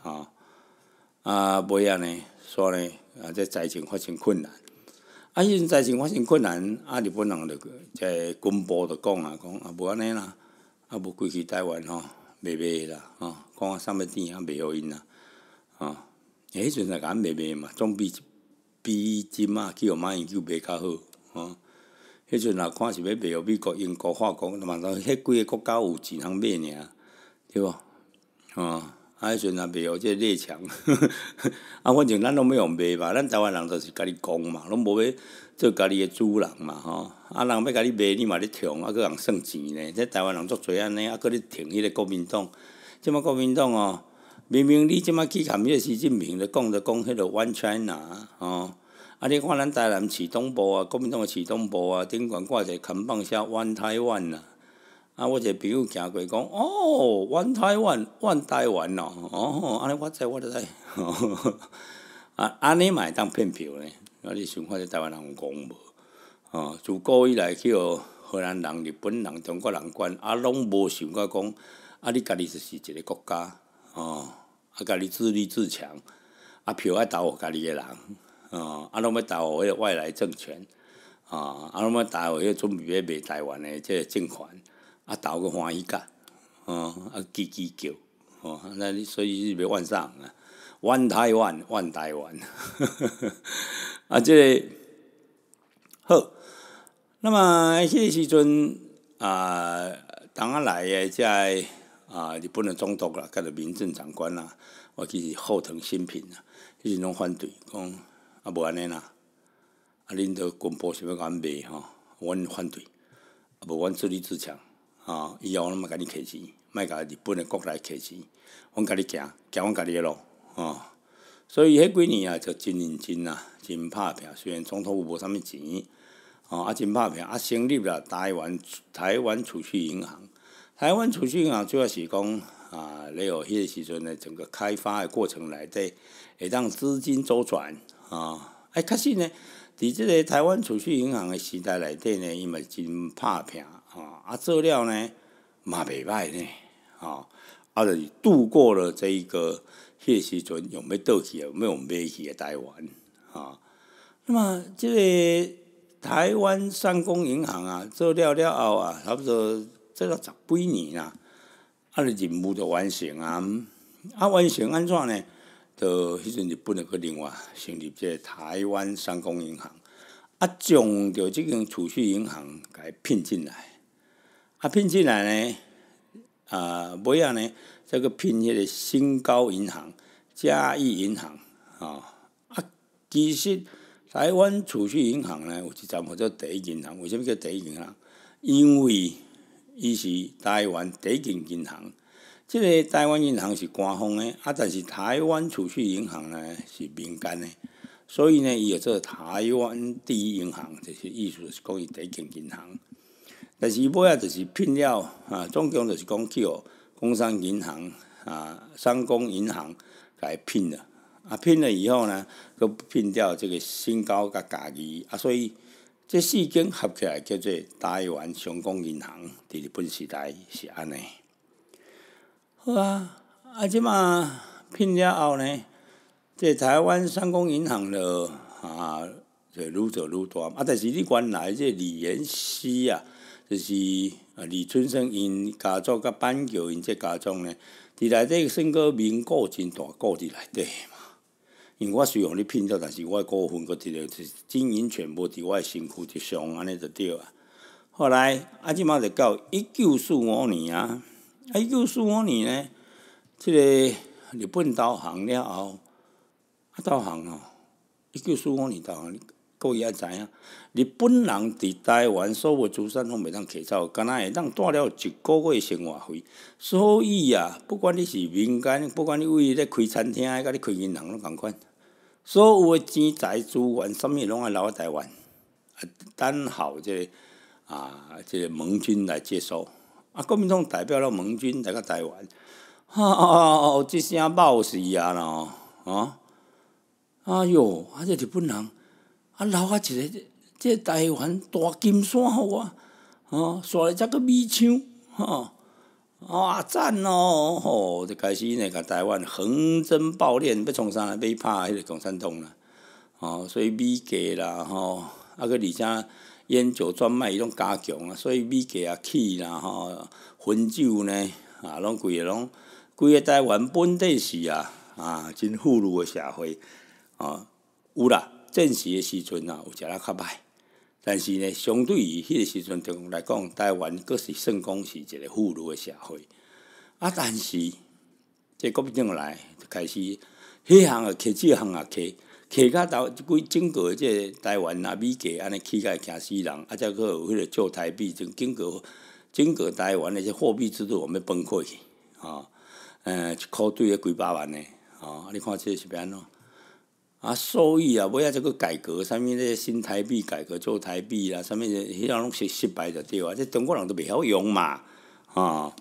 啊啊，无安呢，所以呢，啊，即财政发生困难。啊，迄阵财政发生困难，啊，日本人就即军部就讲啊，讲啊无安尼啦，啊无归去台湾吼，袂袂啦，吼。讲啊，上欲甜也袂予因啊，吼！迄阵就敢卖卖嘛，总比比即马去互尔玛研究卖较好，吼！迄阵也看是要卖予美国、英国、法国，嘛都迄几个国家有钱通买尔，对无？吼！啊，迄阵也卖予即个列强，啊，反正咱拢要用卖嘛，咱台湾人著是家己讲嘛，拢无要做家己诶主人嘛，吼！啊，人要家己卖，你嘛咧抢，啊，佫人算钱咧。即台湾人足侪安尼，啊，佫咧停迄个国民党。即马国民党哦，明明你即马去迄个习近平咧讲，咧，讲迄个 “one China” 哦。啊，你看咱台南市东部啊，国民党诶市东部啊，顶悬挂一个扛棒写 “one Taiwan” 呐。啊，我一个朋友行过讲：“哦，one Taiwan，one Taiwan 哦。”哦，安尼我知我知，啊，安尼嘛会当骗票咧，啊，你想看这台湾人讲无？哦，自古以来去互荷兰人、日本人、中国人管，啊，拢无想讲。啊！你家己就是一个国家，吼！啊，家己自立自强，啊，票爱投互家己诶人，吼！啊，拢要投互迄外来政权，吼！啊，拢要投互迄准备要卖台湾的即个政权，啊，投个欢喜甲，吼！啊，叽叽叫，吼！那你所以是要万上啊，万台湾，万台湾，啊，即好，那么迄个时阵啊，同阿来个在。啊！日本的总统啦，甲着民政长官啦，尤其是后藤新平啦，伊是拢反对，讲啊无安尼啦。啊，恁着军部想要甲阮卖吼，阮反对。啊，无阮自立自强，吼，以后我嘛甲你客钱，莫甲日本的国内客钱，阮家己行，行阮家己的路，吼。所以迄几年啊，就真认真啦，真拍拼。虽然总统无无啥物钱，吼，啊，真拍拼啊，成立了台湾台湾储蓄银行。台湾储蓄银行主要是讲啊，你有迄个时阵呢，整个开发的过程来对会当资金周转啊，哎，确实呢，伫即个台湾储蓄银行的时代内底呢，伊嘛真拍拼吼，啊做了呢嘛袂歹呢，啊，啊就度过了这一个迄个时阵用要倒去、袂用买去个台湾啊。那么即个台湾三公银行啊，做了了后啊，差不多。做了十几年啦，啊，任务就完成啊！啊，完成安怎呢？就迄阵就不能去另外成立这台湾三工银行，啊，将着即间储蓄银行给聘进来，啊，聘进来呢，啊，尾啊呢，再去聘迄个新高银行、嘉义银行，啊，啊，其实台湾储蓄银行呢有一站叫做第一银行，为什么叫第一银行？因为伊是台湾第一间银行，即个台湾银行是官方的，啊，但是台湾储蓄银行呢是民间的，所以呢，伊要做台湾第一银行，就是意思是讲伊第一间银行。但是尾下就是聘了啊，总共就是讲叫工商银行啊、商工银行来聘的，啊，聘了以后呢，都聘掉这个新高甲家己啊，所以。这四间合起来叫做台湾香港银行。伫日本时代是安尼。好啊，啊，即嘛聘了后呢，这台湾三公银行就啊就愈做愈大。啊，但是你原来这李延熙啊，就是啊李春生因家族、甲板桥因这家族呢，伫内底算个名古真大古伫内底。因我虽让你拼做，但是我股份个伫个是经营权，无伫我身躯，之上安尼就对啊。后来啊，即马就到一九四五年啊，一九四五年呢，即个日本投降了后，啊投降哦，一九四五年投降，各位啊知影，日本人伫台湾所有资产拢袂当摕走，敢若会当带了一个月生活费，所以啊，不管你是民间，不管你为咧开餐厅，爱甲你开银行拢共款。所有诶钱财资源，啥物拢爱留咧台湾，啊，等好即个啊，即个盟军来接收。啊，国民党代表了盟军来到台湾，啊啊啊！即声冒死啊咯，啊！哎哟，啊即日本人，啊留啊一个即台湾大金山好啊，吼，刷来则个米枪，吼。哇，赞哦，吼，就开始呢，甲台湾横征暴敛，要从啥来，要拍迄个共产党啦，吼，所以米价啦，吼，啊，佫而且烟酒专卖，伊拢加强啊，所以米价也起啦，吼，汾酒呢，啊，拢规个拢，规个台湾本地是啊，啊，真富裕的社会，啊，有啦，战时的时阵啊，有食了较歹。但是呢，相对于迄个时阵，中国来讲，台湾阁是算讲是一个富裕的社会。啊，但是，这国民党来就开始，迄项也挤，这行也挤，挤到到规整个这台湾啊，美国安尼起价惊死人，啊，再有迄个借台币，从整个整个台湾那些货币制度，我们要崩溃去。嗯、呃，箍对，迄几百万呢？吼，你看这要安怎。啊，所以啊，尾啊，则佫改革，啥物个新台币改革做台币啦，啥物个迄个拢是失败就对啊。即中国人都袂晓用嘛，吼。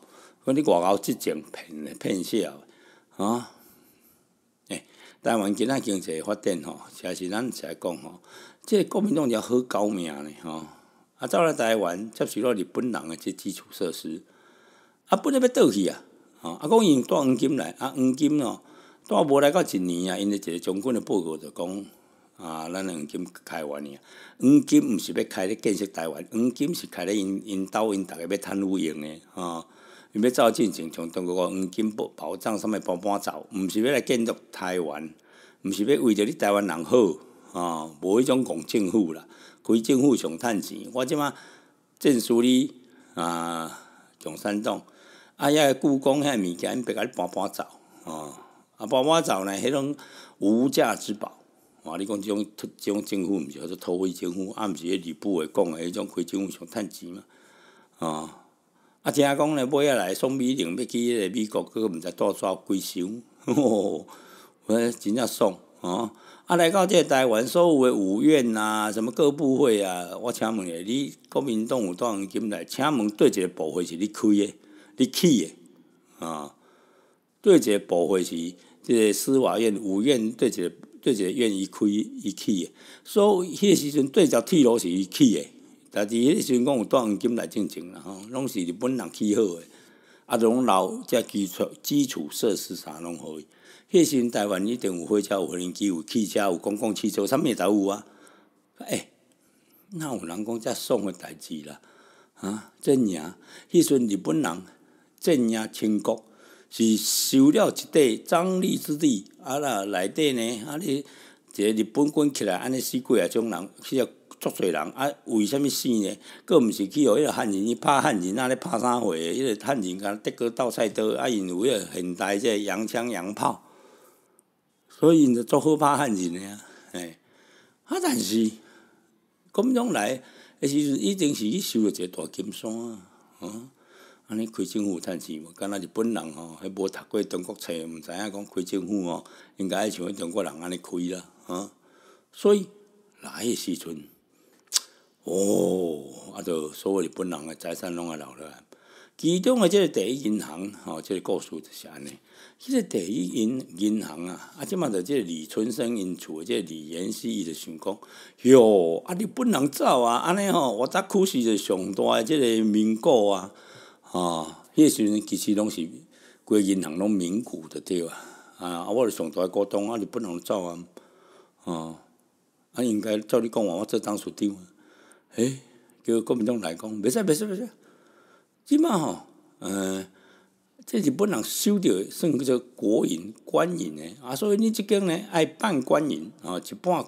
讲你外国即种骗骗笑，啊。诶，台湾今仔经济发展吼，也实咱一起来讲吼。即国民党是好高明呢吼，啊，走来台湾接受了日本人的即基础设施，啊，本来要倒去啊，吼，啊讲用带黄金来，啊黄金咯。拄无来到一年啊，因个一个将军的报告就讲，啊，咱黄金开完去黄金毋是要开咧建设台湾，黄金是开咧因因岛因逐个要趁钱用诶吼。因、要走进前从中国个黄金保保障上物搬搬走，毋是要来建筑台湾，毋是要为着你台湾人好，吼，无迄种共政府啦，规政府想趁钱。我即马证书你啊，共产党，啊，遐故宫遐物件，别你搬搬走，吼。啊，宝马走呢，迄种无价之宝，哇！你讲即种即种政府毋是叫做土匪政府，啊，毋是迄吕布会讲诶，迄种开政府想趁钱嘛，啊！啊，听讲呢买下来送美玲，要去美国，佫毋知多赚几箱，吼！真正送哦！啊，来到这台湾，所有诶五院呐，什么各部会啊，我请问下，你，国民党有多少金来？请问对一个部会是你开诶，你起诶，啊？对一个部会是？即个司法院、五院，对个对一个院，一开一起的，所以迄时阵，对只铁路是伊起的，但是迄时阵讲有带黄金来进城啦吼，拢是日本人起好诶，啊，拢老遮基础基础设施啥拢好。迄时阵台湾一定有火车、有飞机、有汽车、有公共汽车，啥物都有啊。诶那有人讲遮爽诶代志啦，啊，镇压，迄阵日本人镇压清国。是收了一块张力之地，啊啦，内底呢，啊你一个日本军起来，安尼死几啊种人，死啊足侪人，啊为虾物死呢？佫毋是去互迄个汉人去拍汉人，啊咧拍啥货？迄个汉人敢德国斗菜刀，啊因有迄个现代即洋枪洋炮，所以因就足好拍汉人诶啊，哎，啊但是，咁样来，时阵一定是去收了一个大金山，吼。安尼开政府趁钱无？敢若日本人吼，迄无读过中国册，毋知影讲开政府吼，应该像迄中国人安尼开啦，吼。所以来个时阵，哦，啊，着所有日本人个财产拢啊留落来。其中的即个第一银行吼，即个故事就是安尼。即个第一银银行啊，啊，即嘛着即个李春生因厝，即个李延熙伊就想讲，哟，啊日本人走啊，安尼吼，我则可是一个上大的即个名国啊。啊，迄时阵其实拢是个银行拢民股着对啊。啊，我上大股东，啊，日不能走啊。哦，啊，应该照你讲话，我做当属丁。诶，叫国民党来讲，袂使袂使袂使。即摆吼，嗯，即是本人收着算叫做国营官营的啊，所以你即间呢爱办官营啊，一半，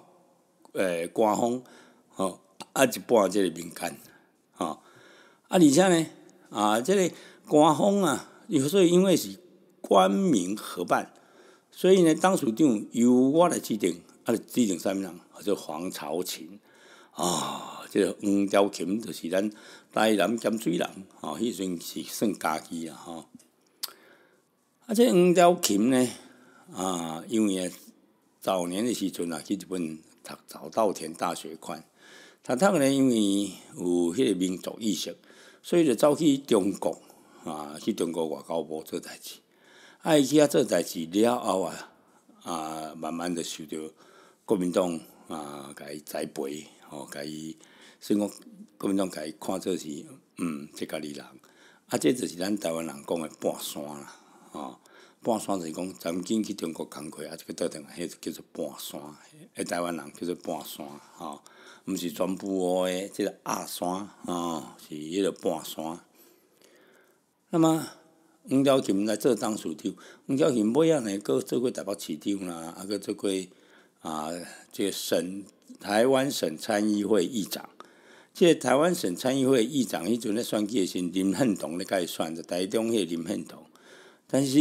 诶，官方，吼，啊，一半即个民间，吼，啊，而且呢。啊，这个官方啊，时候因为是官民合办，所以呢，当署长由我来指定，啊，指定什么人，叫黄朝勤啊，这黄朝勤就是咱台南咸水人，啊，迄阵是算家己啊，吼。啊，这黄朝勤呢，啊，因为早年的时阵啊，去日本读早稻田大学，款，他读呢，因为有迄个民族意识。所以就走去中国，啊，去中国外交部做代志。啊，伊去遐做代志了后啊，啊，慢慢就受到国民党啊，甲伊栽培，吼，甲伊，所以讲国民党甲伊看做是，嗯，即家己人。啊，这就是咱台湾人讲的“半山”啦，吼，“半山”就是讲曾经去中国工作，啊，就去倒来迄叫做“半山”，迄台湾人叫做“半山”吼。毋是全部哦，诶，即个阿山吼，是迄个半山。那么，黄兆群来做党主长，黄兆群尾仔呢，佫做过台北市长啦，啊，佫做过啊，即个省台湾省参议会议长。即个台湾省参议会议长，迄阵咧选举是林献堂咧，佮伊选的台中个林献堂。但是，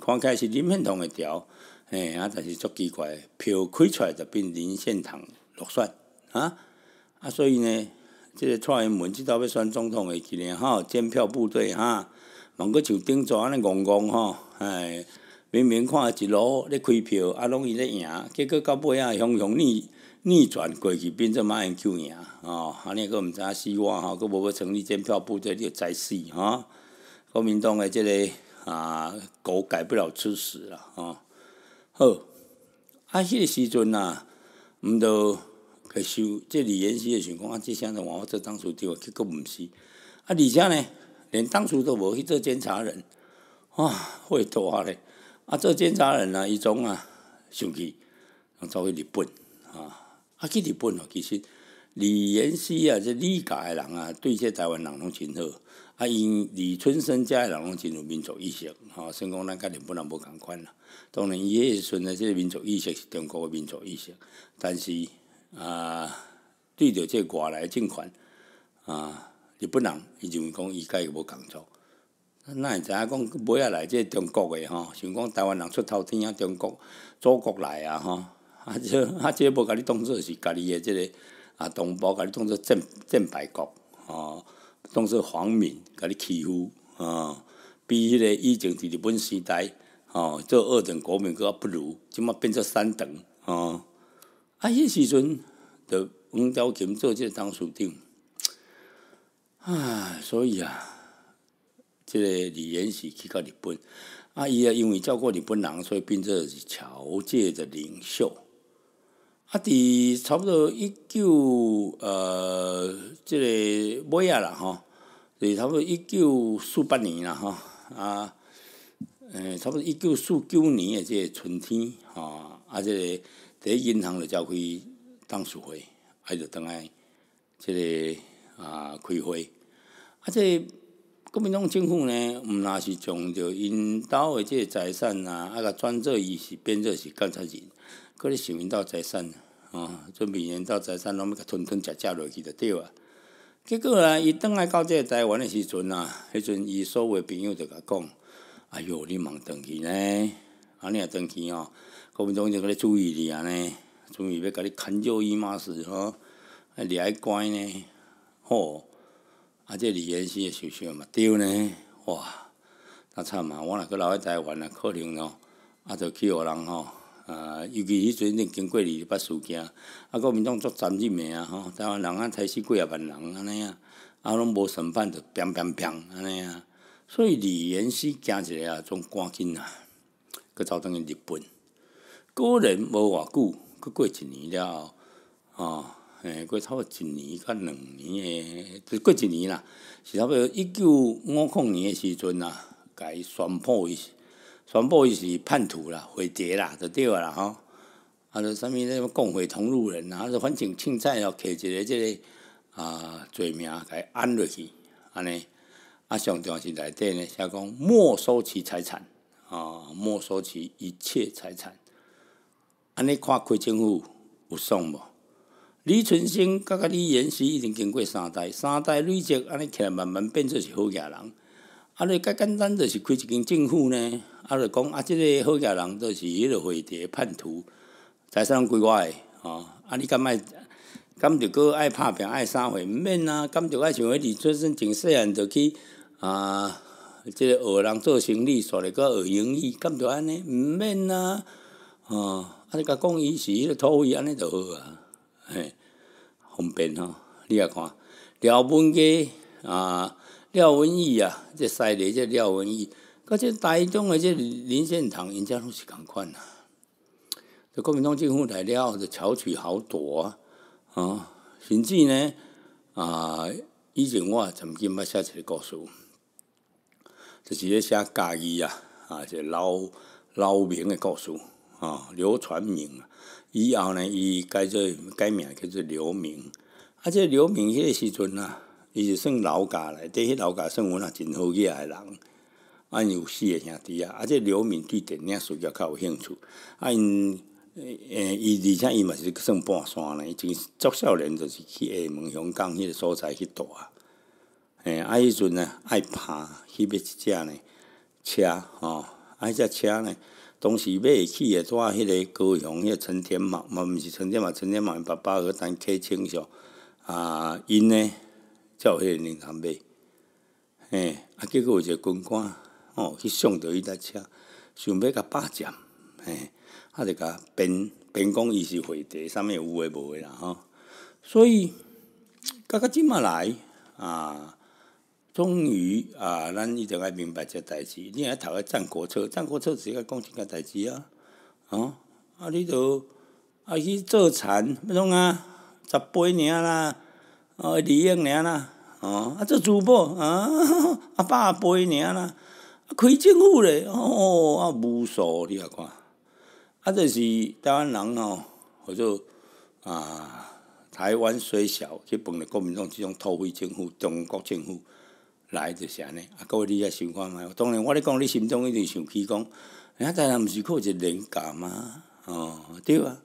看起来是林献堂诶条，嘿啊，但是足奇怪，票开出来就变林献堂落选。啊！啊，所以呢，即个蔡英文即道要选总统的几年吼，占票部队哈，茫阁像顶阵安尼戆戆吼，哎，明明看一路咧开票，啊，拢伊咧赢，结果到尾啊，雄雄逆逆转过去，变做马英九赢，吼，安尼阁毋知影死活吼，阁无要成立监票部队，你就再死吼。国民党的即个啊，狗改不了吃屎啦，哦，好，啊，迄个时阵呐，毋着。去收。即李延熙也想讲啊！即声个换我做当初掉，结果毋是啊。而且呢，连当初都无去做监察人哇，坏大啊啊，做监察人啊，伊总啊，生啊，走去日本啊。啊，去日本哦，其实李延熙啊，即李家的人啊，对即台湾人拢真好啊。因李春生家的人拢真有民族意识，吼，成讲咱甲日本人无共款啦。当然，伊迄时阵个即个民族意识是中国诶民族意识，但是。啊，对着这外来政权，啊，日本人，伊认为讲伊家己无工作，哪会知影讲买下来这中国诶吼，想讲台湾人出头天啊，中国祖国来啊吼，啊这啊这无甲你当做是家己诶即个啊同胞，甲你当做正正牌国，吼，当做皇民，甲你欺负，啊，比迄个以前伫日本时代，吼做二等国民较不如，即嘛变成三等，啊。啊，迄时阵的汪兆晋做即当署长，唉，所以啊，即个李延禧去到日本，啊，伊啊因为照顾日本人，所以变做是桥界的领袖。啊，伫差不多一九呃，即个尾啊啦吼，是差不多一九四八年啦吼，啊，诶，差不多一九四九年的即个春天吼，啊即个。伫银行就召开董事会，还着等来即个啊开会，啊即国民党政府呢，毋哪是将着因兜的即个财产啊，啊个转做伊是变做是干啥人，事？搁你想因兜财产啊，哦，准备因兜财产拢要甲吞吞食食落去着对啊。结果啊，伊等来到即个台湾的时阵啊，迄阵伊所的朋友就甲讲，哎哟，你茫长去呢，啊你也长去哦。国民党就佮你注意你啊呢？注意要甲你牵救伊嘛死吼？啊厉害乖呢？吼！啊，即李延熙也受伤嘛对呢？哇！啊惨啊！我若去留咧台湾啊，可能咯，啊着去互人吼！啊，尤其以前正经过二八事件，啊国民党作残之名啊吼！台湾人啊，才死几啊万人安尼啊，啊拢无审判着，砰砰砰安尼啊！所以李延熙一个啊，总赶紧啊，佮走成去日本。个人无偌久，阁过一年了，吼，嘿，过差不多一年甲两年诶，就过一年啦。是差不多一九五五年诶时阵啦，伊宣布伊，宣布伊是叛徒啦、毁贼啦，就对啊啦吼。啊，就啥物仔共匪同路人啊，啦，反正凊彩哦，摕一个即个啊罪名，甲伊按落去，安尼。啊，上条是内底呢，写讲没收其财产，啊，没收其一切财产。安尼看开政府有爽无？李存生甲甲李延禧已经经过三代，三代累积，安尼起来慢慢变做是好家人。啊，你较简单就是开一间政府呢？啊，就讲啊，即个好家人就是迄落一个叛徒，财产归我诶，的吼。啊，你敢卖？敢着搁爱拍拼爱三货？毋免啊！敢着爱像迄李春生从细汉就去啊，即个学人做生意，煞来搁学英语，敢着安尼？毋免啊！吼。啊！你甲讲，伊是迄个土匪，安尼著好啊，嘿，方便哦。你来看廖文基啊，廖文义啊，即西雷，即廖文义，甲即台中个即林献堂，人家拢是共款啊。这国民党政府来了，就巧取豪夺啊，甚至呢啊，以前我曾经捌写一个故事，就是咧写家己啊啊，一个老劳民个故事。哦，刘传明，以后呢，伊改做改名叫做刘明。啊，这刘明迄个时阵啊，伊是算老家嘞，在迄老家算阮啊真好嘢的人。啊，伊有四个兄弟啊，啊，这刘明对电影事业较有兴趣。啊，因诶，伊而且伊嘛是算半山的，伊从少年就是去厦门、香港迄个所在去住啊。诶，啊，迄阵呢爱拍去买一只呢车，吼，啊，迄只车呢。当时买会起诶，住迄个高雄迄个春天马，嘛毋是春天嘛，春天嘛，因爸爸去当客清上，啊，因呢有迄个银行买，嘿，啊结果有一个军官，哦去上到伊台车，想要甲霸占，嘿，啊就甲边边讲伊是回台，上面有诶无诶啦吼，所以刚刚即满来啊。终于啊，咱一定爱明白只代志。你爱读个《战国策》，《战国策》是伊个讲真个代志啊。哦，啊，你都啊去做田，要怎啊？十八年啦，哦，二英年啦，哦，啊，做珠宝，啊，一 百八年啦，开政府咧，哦，啊，无数，你也看。啊，就是台湾人吼，叫做啊，台湾虽小，去捧着国民党这种土匪政府、中国政府。来就是安尼，啊，各位你也想看觅。当然，我咧讲，你心中一定想起讲，啊，台湾毋是靠一灵感嘛，吼，对啊。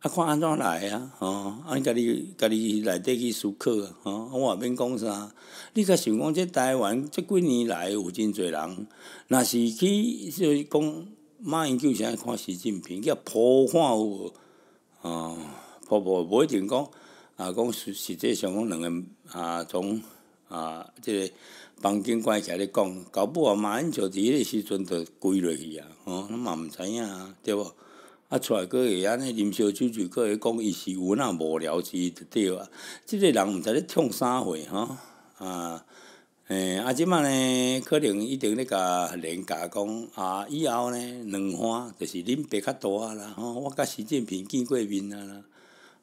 啊，看安怎来啊，吼，啊，家己家己内底去思考啊，吼，我外免讲啥，你甲想讲，即台湾即几年来有真侪人，若是去就是讲，马英九先看习近平，叫普看有，吼，普普无一定讲，啊，讲实际上讲两个啊种。啊，即个房警官起来咧讲，搞不好英就伫迄个时阵就跪落去啊，吼，咱嘛毋知影啊，对无？啊，出来过会安尼啉烧酒，就过会讲，伊是有哪无聊之，就对啊。即个人毋知咧创啥货，吼，啊，诶，啊，即摆咧可能一定咧甲人家讲，啊，以后咧两岸就是恁爸较大啦，吼，我甲习近平见过面啊啦，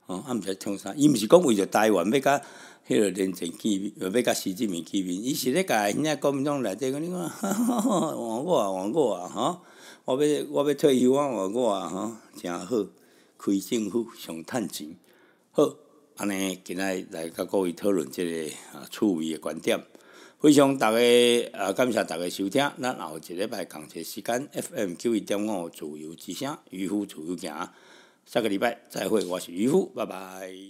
吼，啊毋知冲啥？伊毋是讲为着台湾要甲。迄落人前见面，要甲习近平见面。伊是咧甲现在国民党内底，你看，换我啊，换我啊，吼！我要我要退休啊，换我啊，吼！诚好，开政府上趁钱，好，安尼今仔来甲各位讨论即个啊趣味诶观点。非常，大家啊感谢大家收听，咱后一礼拜同一时间 FM 九一点五，自由之声，渔夫自由行。下个礼拜再会，我是渔夫，拜拜。